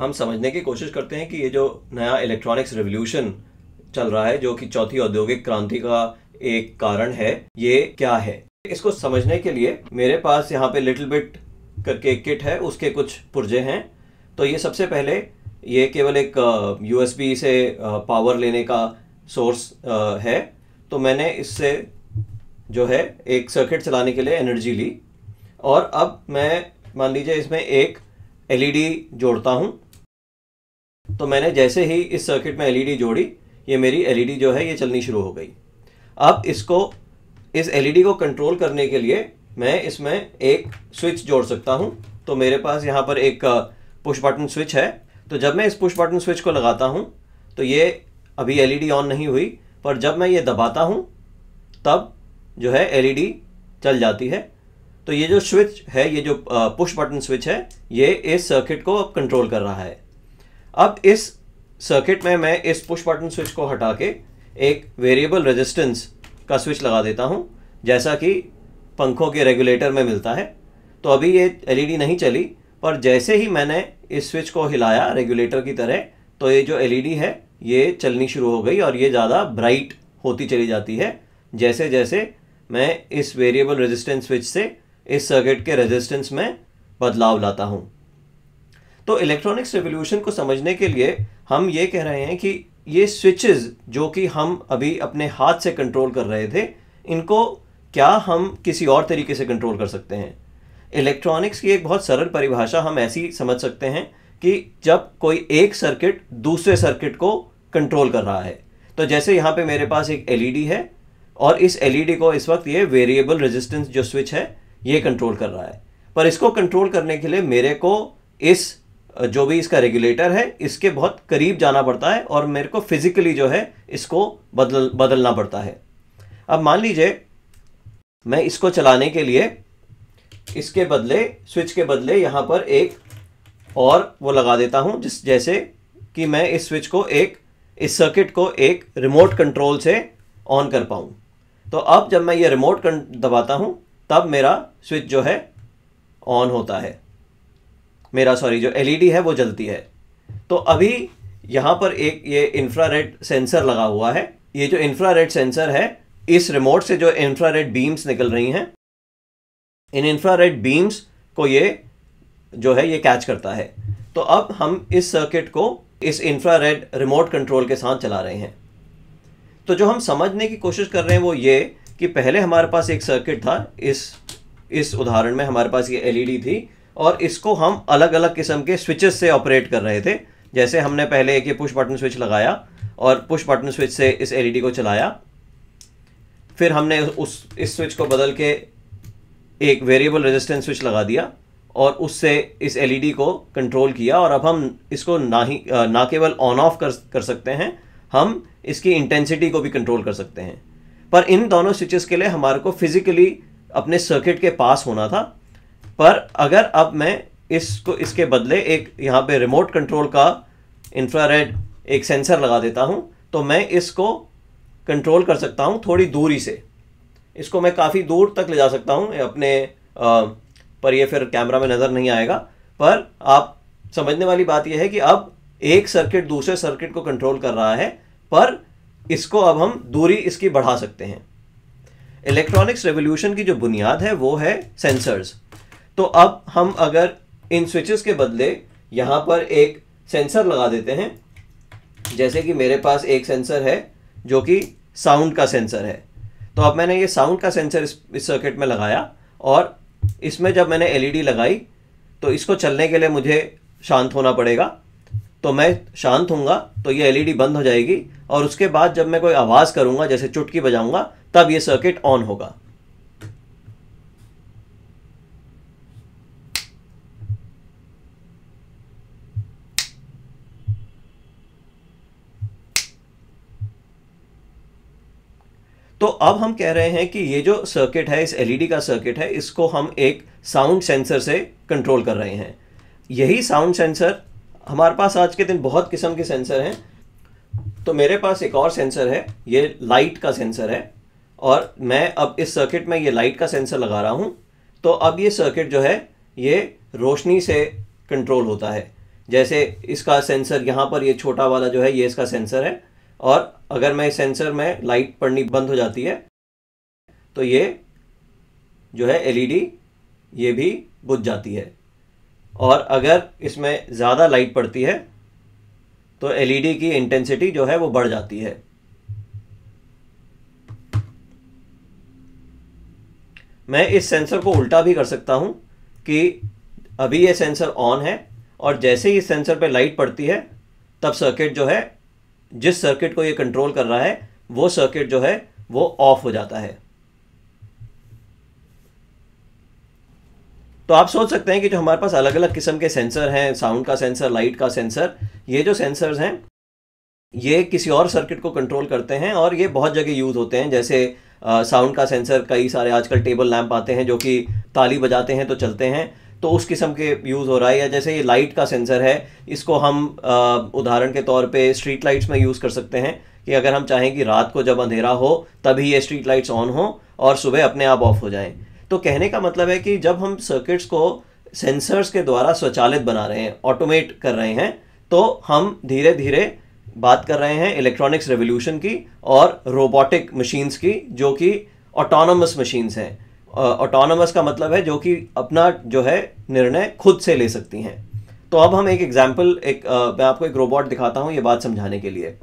हम समझने की कोशिश करते हैं कि ये जो नया इलेक्ट्रॉनिक्स रेवोल्यूशन चल रहा है जो कि चौथी औद्योगिक क्रांति का एक कारण है ये क्या है इसको समझने के लिए मेरे पास यहाँ पे लिटिल बिट करके किट है उसके कुछ पुर्जे हैं तो ये सबसे पहले ये केवल एक यू से पावर लेने का सोर्स है तो मैंने इससे जो है एक सर्किट चलाने के लिए एनर्जी ली और अब मैं मान लीजिए इसमें एक एलईडी जोड़ता हूँ तो मैंने जैसे ही इस सर्किट में एलईडी जोड़ी ये मेरी एलईडी जो है ये चलनी शुरू हो गई अब इसको इस एलईडी को कंट्रोल करने के लिए मैं इसमें एक स्विच जोड़ सकता हूँ तो मेरे पास यहाँ पर एक पुश बटन स्विच है तो जब मैं इस पुश बटन स्विच को लगाता हूँ तो ये अभी एलईडी ऑन नहीं हुई पर जब मैं ये दबाता हूँ तब जो है एलईडी चल जाती है तो ये जो स्विच है ये जो पुश बटन स्विच है ये इस सर्किट को अब कंट्रोल कर रहा है अब इस सर्किट में मैं इस पुश बटन स्विच को हटा के एक वेरिएबल रेजिस्टेंस का स्विच लगा देता हूँ जैसा कि पंखों के रेगुलेटर में मिलता है तो अभी ये एलईडी नहीं चली पर जैसे ही मैंने इस स्विच को हिलाया रेगुलेटर की तरह तो ये जो एलईडी है ये चलनी शुरू हो गई और ये ज़्यादा ब्राइट होती चली जाती है जैसे जैसे मैं इस वेरिएबल रेजिस्टेंस स्विच से इस सर्किट के रेजिस्टेंस में बदलाव लाता हूँ तो इलेक्ट्रॉनिक्स रेवोल्यूशन को समझने के लिए हम ये कह रहे हैं कि ये स्विचेस जो कि हम अभी अपने हाथ से कंट्रोल कर रहे थे इनको क्या हम किसी और तरीके से कंट्रोल कर सकते हैं इलेक्ट्रॉनिक्स की एक बहुत सरल परिभाषा हम ऐसी समझ सकते हैं कि जब कोई एक सर्किट दूसरे सर्किट को कंट्रोल कर रहा है तो जैसे यहाँ पे मेरे पास एक एलईडी e है और इस एलईडी e को इस वक्त ये वेरिएबल रेजिस्टेंस जो स्विच है ये कंट्रोल कर रहा है पर इसको कंट्रोल करने के लिए मेरे को इस जो भी इसका रेगुलेटर है इसके बहुत करीब जाना पड़ता है और मेरे को फिजिकली जो है इसको बदल बदलना पड़ता है अब मान लीजिए मैं इसको चलाने के लिए इसके बदले स्विच के बदले यहाँ पर एक और वो लगा देता हूँ जिस जैसे कि मैं इस स्विच को एक इस सर्किट को एक रिमोट कंट्रोल से ऑन कर पाऊँ तो अब जब मैं ये रिमोट दबाता हूँ तब मेरा स्विच जो है ऑन होता है मेरा सॉरी जो एलईडी e है वो जलती है तो अभी यहाँ पर एक ये इंफ्रारेड सेंसर लगा हुआ है ये जो इंफ्रारेड सेंसर है इस रिमोट से जो इंफ्रारेड बीम्स निकल रही हैं इन इंफ्रारेड बीम्स को ये जो है ये कैच करता है तो अब हम इस सर्किट को इस इंफ्रारेड रिमोट कंट्रोल के साथ चला रहे हैं तो जो हम समझने की कोशिश कर रहे हैं वो ये कि पहले हमारे पास एक सर्किट था इस इस उदाहरण में हमारे पास ये एलईडी e थी और इसको हम अलग अलग किस्म के स्विचेस से ऑपरेट कर रहे थे जैसे हमने पहले एक ये पुश बटन स्विच लगाया और पुश बटन स्विच से इस एलईडी को चलाया फिर हमने उस इस स्विच को बदल के एक वेरिएबल रेजिस्टेंस स्विच लगा दिया और उससे इस एलईडी को कंट्रोल किया और अब हम इसको ना ही ना केवल ऑन ऑफ कर कर सकते हैं हम इसकी इंटेंसिटी को भी कंट्रोल कर सकते हैं पर इन दोनों स्विचेस के लिए हमारे को फिजिकली अपने सर्किट के पास होना था पर अगर अब मैं इसको इसके बदले एक यहाँ पे रिमोट कंट्रोल का इंफ्रारेड एक सेंसर लगा देता हूँ तो मैं इसको कंट्रोल कर सकता हूँ थोड़ी दूरी से इसको मैं काफ़ी दूर तक ले जा सकता हूँ अपने आ, पर ये फिर कैमरा में नज़र नहीं आएगा पर आप समझने वाली बात यह है कि अब एक सर्किट दूसरे सर्किट को कंट्रोल कर रहा है पर इसको अब हम दूरी इसकी बढ़ा सकते हैं इलेक्ट्रॉनिक्स रेवोल्यूशन की जो बुनियाद है वो है सेंसर्स तो अब हम अगर इन स्विचेस के बदले यहाँ पर एक सेंसर लगा देते हैं जैसे कि मेरे पास एक सेंसर है जो कि साउंड का सेंसर है तो अब मैंने ये साउंड का सेंसर इस सर्किट में लगाया और इसमें जब मैंने एलईडी e लगाई तो इसको चलने के लिए मुझे शांत होना पड़ेगा तो मैं शांत हूँगा तो ये एलईडी e बंद हो जाएगी और उसके बाद जब मैं कोई आवाज़ करूँगा जैसे चुटकी बजाऊँगा तब ये सर्किट ऑन होगा तो अब हम कह रहे हैं कि ये जो सर्किट है इस एलईडी का सर्किट है इसको हम एक साउंड सेंसर से कंट्रोल कर रहे हैं यही साउंड सेंसर हमारे पास आज के दिन बहुत किस्म के सेंसर हैं तो मेरे पास एक और सेंसर है ये लाइट का सेंसर है और मैं अब इस सर्किट में ये लाइट का सेंसर लगा रहा हूँ तो अब ये सर्किट जो है ये रोशनी से कंट्रोल होता है जैसे इसका सेंसर यहाँ पर ये छोटा वाला जो है ये इसका सेंसर है और अगर मैं सेंसर में लाइट पड़नी बंद हो जाती है तो ये जो है एलईडी e ये भी बुझ जाती है और अगर इसमें ज़्यादा लाइट पड़ती है तो एलईडी e की इंटेंसिटी जो है वो बढ़ जाती है मैं इस सेंसर को उल्टा भी कर सकता हूँ कि अभी ये सेंसर ऑन है और जैसे ही सेंसर पे लाइट पड़ती है तब सर्किट जो है जिस सर्किट को ये कंट्रोल कर रहा है वो सर्किट जो है वो ऑफ हो जाता है तो आप सोच सकते हैं कि जो हमारे पास अलग अलग किस्म के सेंसर हैं साउंड का सेंसर लाइट का सेंसर ये जो सेंसर्स हैं ये किसी और सर्किट को कंट्रोल करते हैं और ये बहुत जगह यूज़ होते हैं जैसे साउंड का सेंसर कई सारे आजकल टेबल लैंप आते हैं जो कि ताली बजाते हैं तो चलते हैं तो उस किस्म के यूज़ हो रहा है या जैसे ये लाइट का सेंसर है इसको हम उदाहरण के तौर पे स्ट्रीट लाइट्स में यूज़ कर सकते हैं कि अगर हम चाहें कि रात को जब अंधेरा हो तभी ये स्ट्रीट लाइट्स ऑन हो और सुबह अपने आप ऑफ हो जाएं तो कहने का मतलब है कि जब हम सर्किट्स को सेंसर्स के द्वारा स्वचालित बना रहे हैं ऑटोमेट कर रहे हैं तो हम धीरे धीरे बात कर रहे हैं इलेक्ट्रॉनिक्स रेवोल्यूशन की और रोबोटिक मशीन्स की जो कि ऑटोनमस मशीन्स हैं ऑटोनमस का मतलब है जो कि अपना जो है निर्णय खुद से ले सकती हैं तो अब हम एक एग्जाम्पल एक आ, मैं आपको एक रोबोट दिखाता हूँ ये बात समझाने के लिए